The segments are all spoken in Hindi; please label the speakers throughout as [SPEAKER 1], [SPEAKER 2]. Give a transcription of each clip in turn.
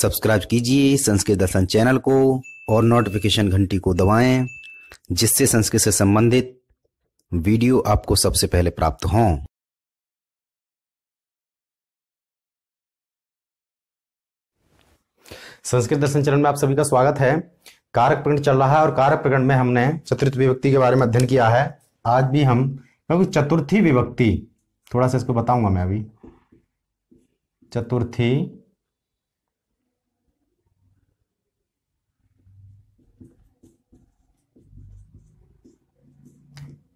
[SPEAKER 1] सब्सक्राइब कीजिए संस्कृत दर्शन चैनल को और नोटिफिकेशन घंटी को दबाएं जिससे संस्कृत से संबंधित वीडियो आपको सबसे पहले प्राप्त हों संस्कृत दर्शन चरण में आप सभी का स्वागत है कारक प्रकरण चल रहा है और कारक प्रकरण में हमने चतुर्थ विभक्ति के बारे में अध्ययन किया है आज भी हम क्योंकि चतुर्थी विभक्ति थोड़ा सा इसको बताऊंगा मैं अभी चतुर्थी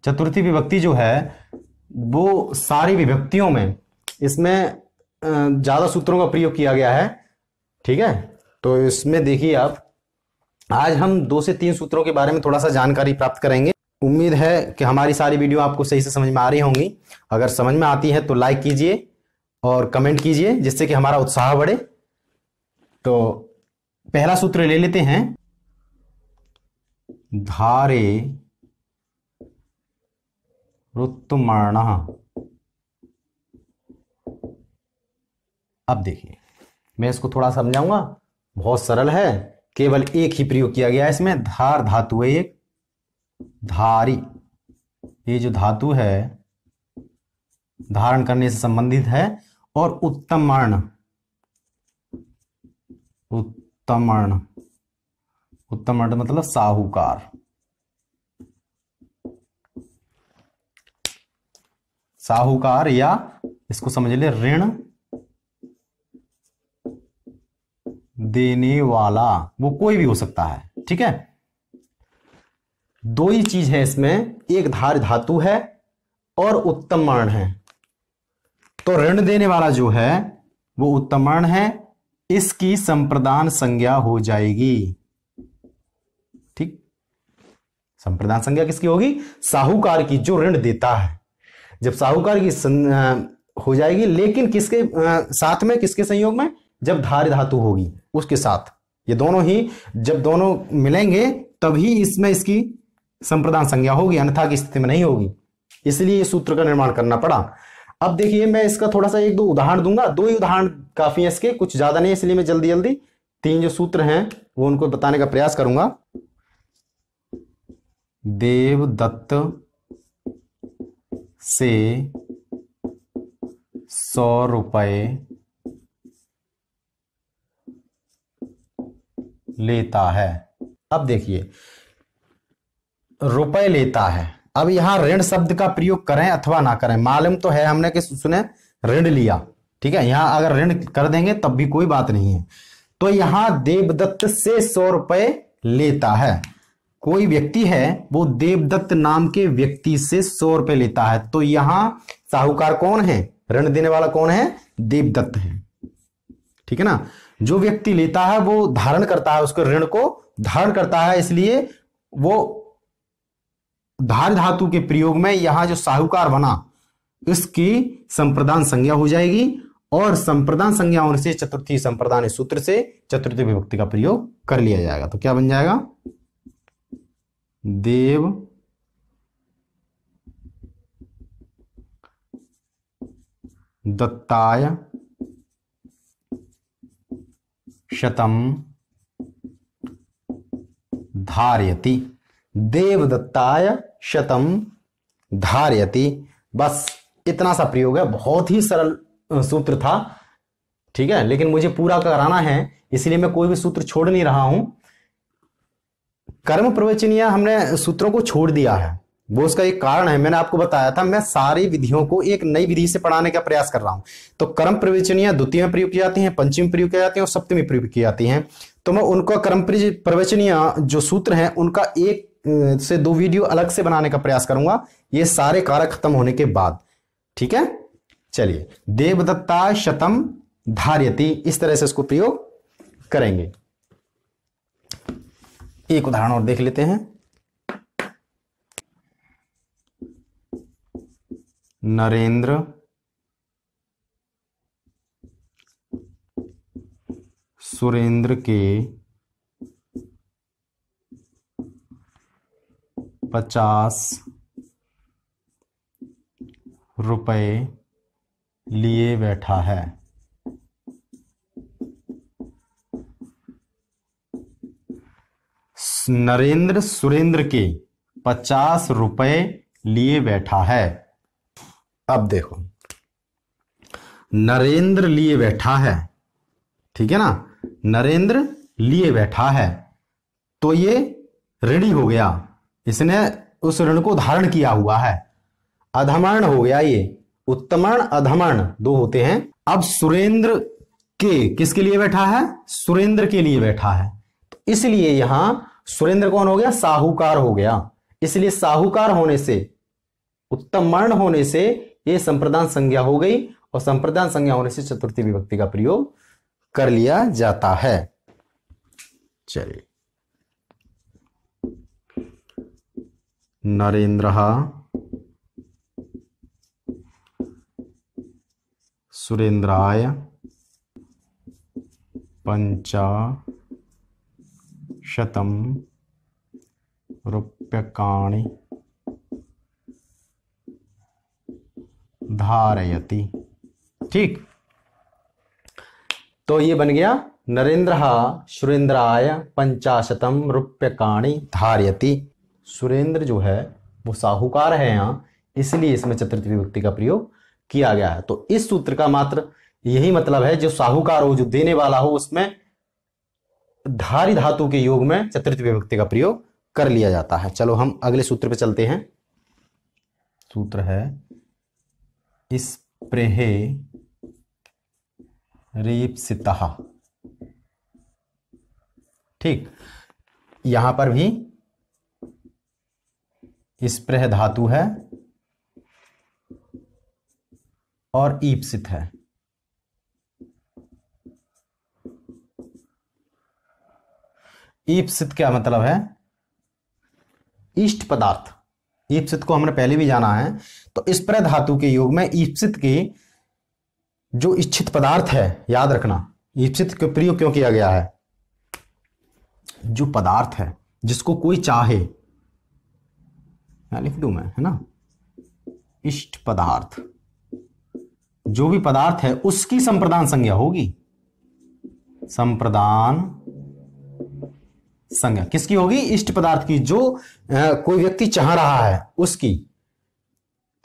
[SPEAKER 1] चतुर्थी विभक्ति जो है वो सारी विभक्तियों में इसमें ज़्यादा सूत्रों का प्रयोग किया गया है ठीक है तो इसमें देखिए आप आज हम दो से तीन सूत्रों के बारे में थोड़ा सा जानकारी प्राप्त करेंगे उम्मीद है कि हमारी सारी वीडियो आपको सही से समझ में आ रही होंगी अगर समझ में आती है तो लाइक कीजिए और कमेंट कीजिए जिससे कि हमारा उत्साह बढ़े तो पहला सूत्र ले लेते हैं धारे रुत्तमण अब देखिए मैं इसको थोड़ा समझाऊंगा बहुत सरल है केवल एक ही प्रयोग किया गया है इसमें धार धातु है एक धारी ये जो धातु है धारण करने से संबंधित है और उत्तम मर्ण उत्तम उत्तमण मतलब साहूकार साहूकार या इसको समझ ले ऋण देने वाला वो कोई भी हो सकता है ठीक है दो ही चीज है इसमें एक धार धातु है और उत्तम वर्ण है तो ऋण देने वाला जो है वो उत्तम वर्ण है इसकी संप्रदान संज्ञा हो जाएगी ठीक संप्रदान संज्ञा किसकी होगी साहूकार की जो ऋण देता है जब साहूकार की हो जाएगी लेकिन किसके साथ में किसके संयोग में जब धार धातु होगी उसके साथ ये दोनों ही जब दोनों मिलेंगे तभी इसमें इसकी संप्रदान संज्ञा होगी अन्यथा की स्थिति में नहीं होगी इसलिए ये सूत्र का निर्माण करना पड़ा अब देखिए मैं इसका थोड़ा सा एक दो उदाहरण दूंगा दो ही उदाहरण काफी है इसके कुछ ज्यादा नहीं इसलिए मैं जल्दी जल्दी तीन जो सूत्र हैं वो उनको बताने का प्रयास करूंगा देवदत्त से सौ रुपये लेता है अब देखिए रुपए लेता है अब यहां ऋण शब्द का प्रयोग करें अथवा ना करें मालूम तो है हमने कि सुने ऋण लिया ठीक है यहां अगर ऋण कर देंगे तब भी कोई बात नहीं है तो यहां देवदत्त से सौ रुपए लेता है कोई व्यक्ति है वो देवदत्त नाम के व्यक्ति से सौ रुपए लेता है तो यहां साहूकार कौन है ऋण देने वाला कौन है देवदत्त है ठीक है ना जो व्यक्ति लेता है वो धारण करता है उसके ऋण को धारण करता है इसलिए वो धार धातु के प्रयोग में यहां जो साहूकार बना इसकी संप्रदान संज्ञा हो जाएगी और संप्रदान संज्ञा होने से चतुर्थी संप्रदान सूत्र से चतुर्थी विभक्ति का प्रयोग कर लिया जाएगा तो क्या बन जाएगा देव दत्ताय शतम धारयति देवदत्ताय शतम धारयति बस इतना सा प्रयोग है बहुत ही सरल सूत्र था ठीक है लेकिन मुझे पूरा कराना है इसलिए मैं कोई भी सूत्र छोड़ नहीं रहा हूं कर्म प्रवचनिया हमने सूत्रों को छोड़ दिया है वो उसका एक कारण है मैंने आपको बताया था मैं सारी विधियों को एक नई विधि से पढ़ाने का प्रयास कर रहा हूं तो कर्म प्रवचनियां द्वितीय में प्रयोग की जाती हैं पंचमी में प्रयोग की जाती है और सप्तमी प्रयोग की जाती हैं तो मैं उनका कर्म प्रवचनिया जो सूत्र हैं उनका एक से दो वीडियो अलग से बनाने का प्रयास करूंगा ये सारे कारक खत्म होने के बाद ठीक है चलिए देवदत्ता शतम धार्यती इस तरह से इसको प्रयोग करेंगे एक उदाहरण और देख लेते हैं नरेंद्र सुरेंद्र के पचास रुपए लिए बैठा है नरेंद्र सुरेंद्र के पचास रुपए लिए बैठा है अब देखो नरेंद्र लिए बैठा है ठीक है ना नरेंद्र लिए बैठा है तो ये ऋणी हो गया इसने उस ऋण को धारण किया हुआ है अधमर्ण हो गया ये उत्तमण अधमर्ण दो होते हैं अब सुरेंद्र के किसके लिए बैठा है सुरेंद्र के लिए बैठा है तो इसलिए यहां सुरेंद्र कौन हो गया साहूकार हो गया इसलिए साहूकार होने से उत्तम मर्ण होने से यह संप्रदान संज्ञा हो गई और संप्रदान संज्ञा होने से चतुर्थी विभक्ति का प्रयोग कर लिया जाता है चलिए नरेंद्र सुरेंद्राय पंचा शतम रूप्यकाणि धारयति ठीक तो ये बन गया नरेंद्र सुरेंद्राय पंचाशतम रूप्यकाणी धारयति सुरेंद्र जो है वो साहूकार है यहाँ इसलिए इसमें चतुर्थ विभक्ति का प्रयोग किया गया है तो इस सूत्र का मात्र यही मतलब है जो साहूकार हो जो देने वाला हो उसमें धारी धातु के योग में चतुर्थ विभक्ति का प्रयोग कर लिया जाता है चलो हम अगले सूत्र पे चलते हैं सूत्र है इस प्रेहे रीपसिता ठीक यहां पर भी इस प्रह धातु है और ईप्सित है ईप्सित क्या मतलब है ईष्ट पदार्थ ईप्सित को हमने पहले भी जाना है तो इस पर धातु के योग में ईप्सित की जो इच्छित पदार्थ है याद रखना ईप्सित को प्रयोग क्यों किया गया है जो पदार्थ है जिसको कोई चाहे लिख दू मैं है ना इष्ट पदार्थ जो भी पदार्थ है उसकी संप्रदान संज्ञा होगी संप्रदान संज्ञा किसकी होगी इष्ट पदार्थ की जो आ, कोई व्यक्ति चाह रहा है उसकी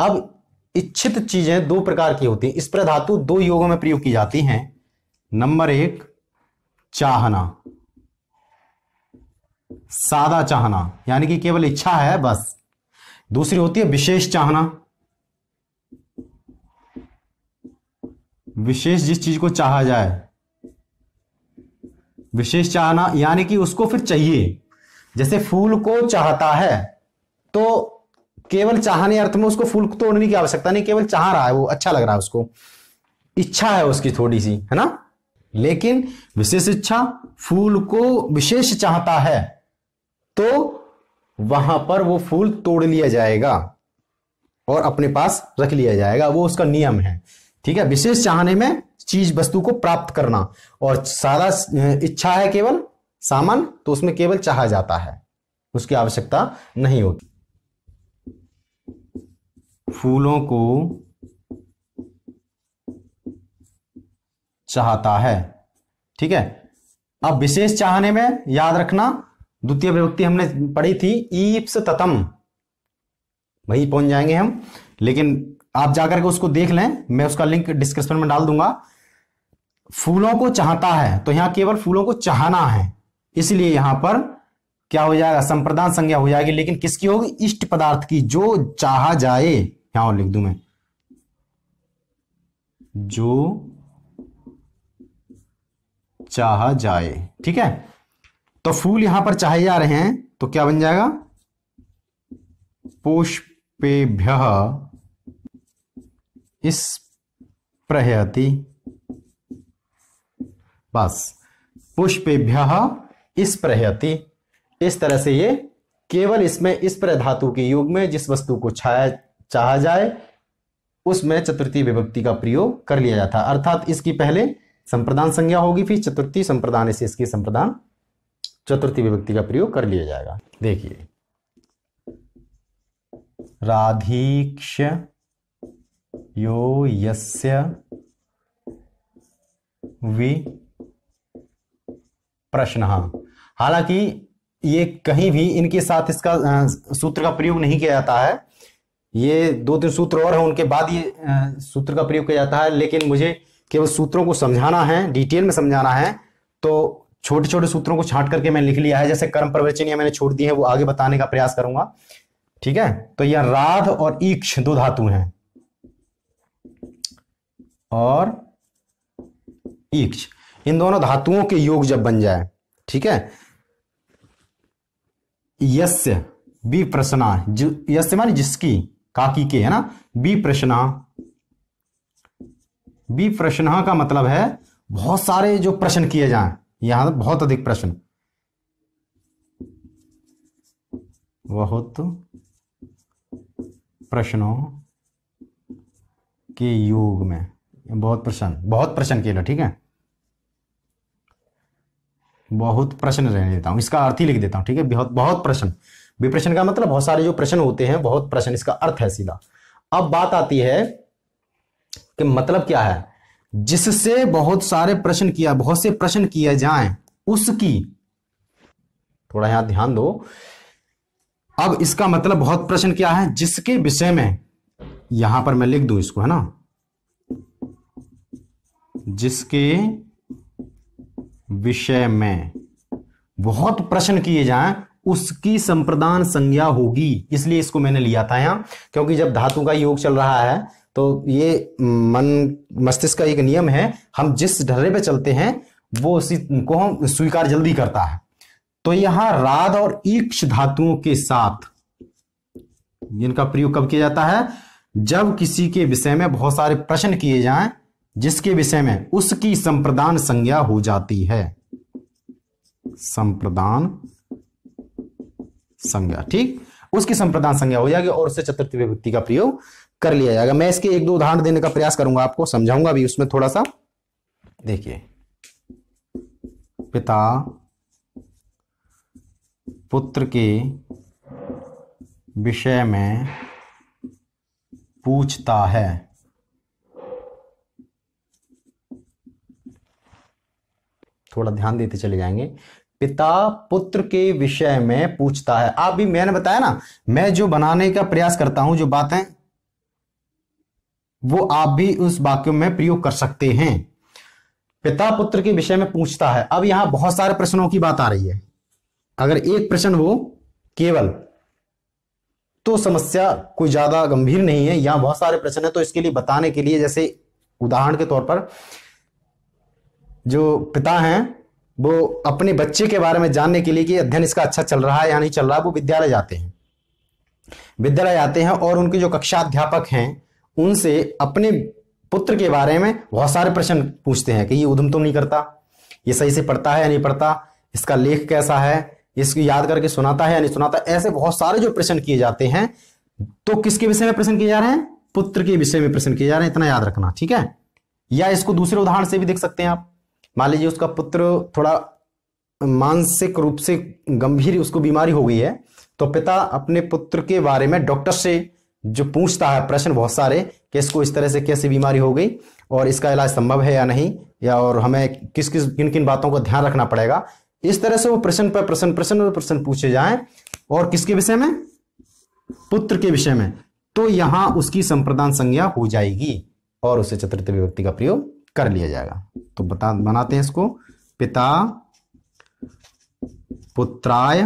[SPEAKER 1] अब इच्छित चीजें दो प्रकार की होती हैं इस पर धातु दो योगों में प्रयोग की जाती हैं नंबर एक चाहना सादा चाहना यानी कि केवल इच्छा है बस दूसरी होती है विशेष चाहना विशेष जिस चीज को चाहा जाए विशेष चाहना यानी कि उसको फिर चाहिए जैसे फूल को चाहता है तो केवल चाहने अर्थ में उसको फूल तोड़ने की आवश्यकता नहीं केवल चाह रहा है वो अच्छा लग रहा है उसको इच्छा है उसकी थोड़ी सी है ना लेकिन विशेष इच्छा फूल को विशेष चाहता है तो वहां पर वो फूल तोड़ लिया जाएगा और अपने पास रख लिया जाएगा वो उसका नियम है ठीक है विशेष चाहने में चीज वस्तु को प्राप्त करना और सारा इच्छा है केवल सामान तो उसमें केवल चाहा जाता है उसकी आवश्यकता नहीं होती फूलों को चाहता है ठीक है अब विशेष चाहने में याद रखना द्वितीय विभक्ति हमने पढ़ी थी ईप्स ततम वही पहुंच जाएंगे हम लेकिन आप जाकर के उसको देख लें मैं उसका लिंक डिस्क्रिप्शन में डाल दूंगा फूलों को चाहता है तो यहां केवल फूलों को चाहना है इसलिए यहां पर क्या हो जाएगा संप्रदान संज्ञा हो जाएगी लेकिन किसकी होगी इष्ट पदार्थ की जो चाहा जाए यहां लिख दू मैं जो चाहा जाए ठीक है तो फूल यहां पर चाहे जा रहे हैं तो क्या बन जाएगा पुष्पेभ्य इस प्रहयति बस पुष्पेभ्य इस प्रहयति इस तरह से ये केवल इसमें इस प्रधातु धातु के युग में जिस वस्तु को छाया चाहा जाए उसमें चतुर्थी विभक्ति का प्रयोग कर लिया जाता है अर्थात इसकी पहले संप्रदान संज्ञा होगी फिर चतुर्थी संप्रदान से इसकी संप्रदान चतुर्थी विभक्ति का प्रयोग कर लिया जाएगा देखिए राधीक्ष यो यस्य वि प्रश्न हालांकि ये कहीं भी इनके साथ इसका सूत्र का प्रयोग नहीं किया जाता है ये दो तीन सूत्र और हैं उनके बाद ये सूत्र का प्रयोग किया जाता है लेकिन मुझे केवल सूत्रों को समझाना है डिटेल में समझाना है तो छोटे छोटे सूत्रों को छांट करके मैंने लिख लिया है जैसे कर्म या मैंने छोड़ दी है वो आगे बताने का प्रयास करूंगा ठीक है तो यह राध और ईक्ष दो धातु हैं और ईक्ष इन दोनों धातुओं के योग जब बन जाए ठीक है यस्य बी प्रश्ना यस्य माने जिसकी काकी के है ना बी प्रश्ना बी प्रश्न का मतलब है बहुत सारे जो प्रश्न किए जाएं यहां बहुत अधिक प्रश्न बहुत प्रश्नों के योग में बहुत प्रश्न बहुत प्रश्न केलं ठीक है बहुत प्रश्न रहने देता हूं इसका अर्थ ही लिख देता हूं ठीक है बहुत बहुत प्रश्न विप्रश्न का मतलब बहुत सारे जो प्रश्न होते हैं बहुत प्रश्न इसका अर्थ है सीधा अब बात आती है कि मतलब क्या है जिससे बहुत सारे प्रश्न किया बहुत से प्रश्न किए जाएं उसकी थोड़ा यहां ध्यान दो अब इसका मतलब बहुत प्रश्न क्या है जिसके विषय में यहां पर मैं लिख दू इसको है ना जिसके विषय में बहुत प्रश्न किए जाएं उसकी संप्रदान संज्ञा होगी इसलिए इसको मैंने लिया था यहां क्योंकि जब धातु का योग चल रहा है तो ये मन मस्तिष्क का एक नियम है हम जिस ढर्रे पे चलते हैं वो उसी को हम स्वीकार जल्दी करता है तो यहां राद और ईक्ष धातुओं के साथ जिनका प्रयोग कब किया जाता है जब किसी के विषय में बहुत सारे प्रश्न किए जाएं जिसके विषय में उसकी संप्रदान संज्ञा हो जाती है संप्रदान संज्ञा ठीक उसकी संप्रदान संज्ञा हो जाएगी और उससे चतुर्थ विभक्ति का प्रयोग कर लिया जाएगा मैं इसके एक दो उदाहरण देने का प्रयास करूंगा आपको समझाऊंगा भी उसमें थोड़ा सा देखिए पिता पुत्र के विषय में पूछता है थोड़ा ध्यान देते चले जाएंगे पिता पुत्र के विषय में पूछता है आप भी मैंने बताया ना मैं जो बनाने का प्रयास करता हूं जो बातें वो आप भी उस वाक्य में प्रयोग कर सकते हैं पिता पुत्र के विषय में पूछता है अब यहां बहुत सारे प्रश्नों की बात आ रही है अगर एक प्रश्न हो केवल तो समस्या कोई ज्यादा गंभीर नहीं है यहां बहुत सारे प्रश्न है तो इसके लिए बताने के लिए जैसे उदाहरण के तौर पर जो पिता हैं वो अपने बच्चे के बारे में जानने के लिए कि अध्ययन इसका अच्छा चल रहा है या नहीं चल रहा है वो विद्यालय जाते हैं विद्यालय जाते हैं और उनके जो कक्षा अध्यापक हैं उनसे अपने पुत्र के बारे में बहुत सारे प्रश्न पूछते हैं कि ये उधम तो नहीं करता ये सही से पढ़ता है या नहीं पढ़ता इसका लेख कैसा है इसको याद करके सुनाता है या नहीं सुनाता ऐसे बहुत सारे जो प्रश्न किए जाते हैं तो किसके विषय में प्रश्न किए जा रहे हैं पुत्र के विषय में प्रश्न किए जा रहे हैं इतना याद रखना ठीक है या इसको दूसरे उदाहरण से भी देख सकते हैं आप मान लीजिए उसका पुत्र थोड़ा मानसिक रूप से गंभीर उसको बीमारी हो गई है तो पिता अपने पुत्र के बारे में डॉक्टर से जो पूछता है प्रश्न बहुत सारे कि इसको इस तरह से कैसी बीमारी हो गई और इसका इलाज संभव है या नहीं या और हमें किस किस किन किन बातों का ध्यान रखना पड़ेगा इस तरह से वो प्रश्न पर प्रश्न प्रश्न और प्रश्न पूछे जाए और किसके विषय में पुत्र के विषय में तो यहां उसकी संप्रदान संज्ञा हो जाएगी और उसे चतुर्थ विभक्ति का प्रयोग कर लिया जाएगा तो बता बनाते हैं इसको पिता पुत्राय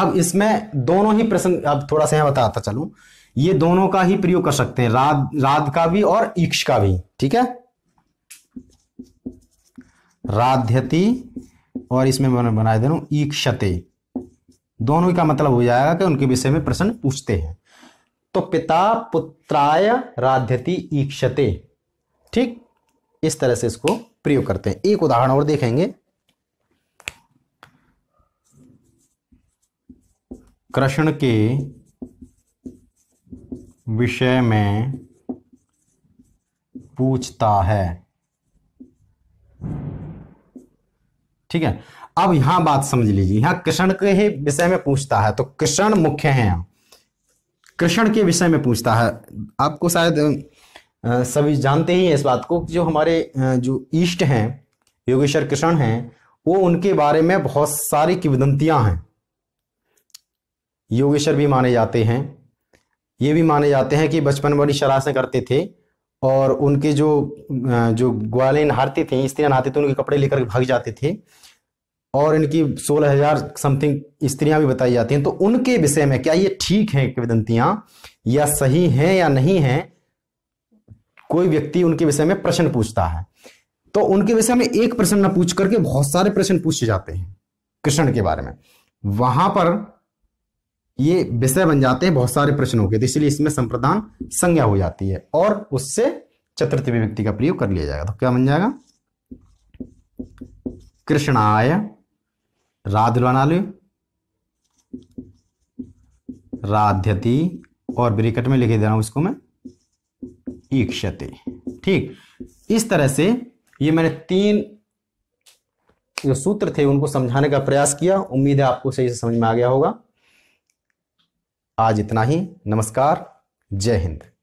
[SPEAKER 1] अब इसमें दोनों ही प्रसंग अब थोड़ा सा यहां बताता चलू ये दोनों का ही प्रयोग कर सकते हैं राध राध का भी और ईक्ष का भी ठीक है राध्यति और इसमें बना दे रहा हूं ईक्षते दोनों का मतलब हो जाएगा कि उनके विषय में प्रश्न पूछते हैं तो पिता पुत्राय राध्यति ईक्षते ठीक इस तरह से इसको प्रयोग करते हैं एक उदाहरण और देखेंगे कृष्ण के विषय में पूछता है ठीक है अब यहां बात समझ लीजिए यहां कृष्ण के विषय में पूछता है तो कृष्ण मुख्य है यहां कृष्ण के विषय में पूछता है आपको शायद सभी जानते ही हैं इस बात को जो हमारे जो ईष्ट हैं योगेश्वर कृष्ण हैं वो उनके बारे में बहुत सारी किवदंतियां हैं योगेश्वर भी माने जाते हैं ये भी माने जाते हैं कि बचपन बड़ी शरासें करते थे और उनके जो जो ग्वालियन नहारती थे स्त्रियां नहाते थे उनके कपड़े लेकर भाग जाते थे और इनकी सोलह हजार समथिंग स्त्रियां भी बताई जाती हैं तो उनके विषय में क्या ये ठीक है किवदंतियां या सही हैं या नहीं है कोई व्यक्ति उनके विषय में प्रश्न पूछता है तो उनके विषय में एक प्रश्न न पूछ करके बहुत सारे प्रश्न पूछे जाते हैं कृष्ण के बारे में वहां पर ये विषय बन जाते हैं बहुत सारे प्रश्नों के तो इसलिए इसमें संप्रदान संज्ञा हो जाती है और उससे चतुर्थ व्यक्ति का प्रयोग कर लिया जाएगा तो क्या बन जाएगा कृष्णाय राध बना लो राध्यति और ब्रिकट में लिख दे रहा हूं इसको मैं ईक्षते ठीक इस तरह से ये मैंने तीन जो सूत्र थे उनको समझाने का प्रयास किया उम्मीद है आपको सही से समझ में आ गया होगा आज इतना ही नमस्कार जय हिंद